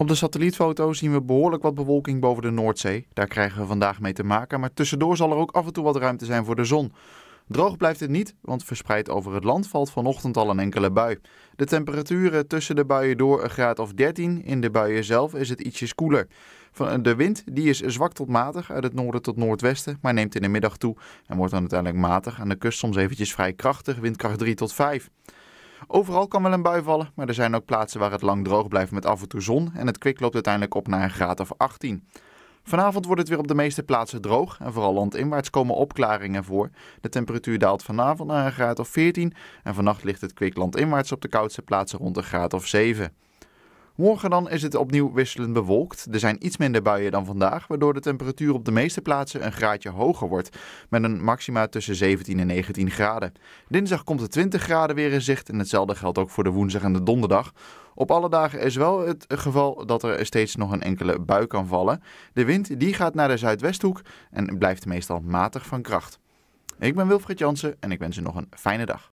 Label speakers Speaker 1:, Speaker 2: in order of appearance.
Speaker 1: Op de satellietfoto zien we behoorlijk wat bewolking boven de Noordzee. Daar krijgen we vandaag mee te maken, maar tussendoor zal er ook af en toe wat ruimte zijn voor de zon. Droog blijft het niet, want verspreid over het land valt vanochtend al een enkele bui. De temperaturen tussen de buien door een graad of 13, in de buien zelf is het ietsjes koeler. Eh, de wind die is zwak tot matig uit het noorden tot noordwesten, maar neemt in de middag toe en wordt dan uiteindelijk matig aan de kust soms eventjes vrij krachtig, windkracht 3 tot 5. Overal kan wel een bui vallen, maar er zijn ook plaatsen waar het lang droog blijft met af en toe zon en het kwik loopt uiteindelijk op naar een graad of 18. Vanavond wordt het weer op de meeste plaatsen droog en vooral landinwaarts komen opklaringen voor. De temperatuur daalt vanavond naar een graad of 14 en vannacht ligt het kwik landinwaarts op de koudste plaatsen rond een graad of 7. Morgen dan is het opnieuw wisselend bewolkt. Er zijn iets minder buien dan vandaag, waardoor de temperatuur op de meeste plaatsen een graadje hoger wordt, met een maxima tussen 17 en 19 graden. Dinsdag komt de 20 graden weer in zicht en hetzelfde geldt ook voor de woensdag en de donderdag. Op alle dagen is wel het geval dat er steeds nog een enkele bui kan vallen. De wind die gaat naar de zuidwesthoek en blijft meestal matig van kracht. Ik ben Wilfried Jansen en ik wens u nog een fijne dag.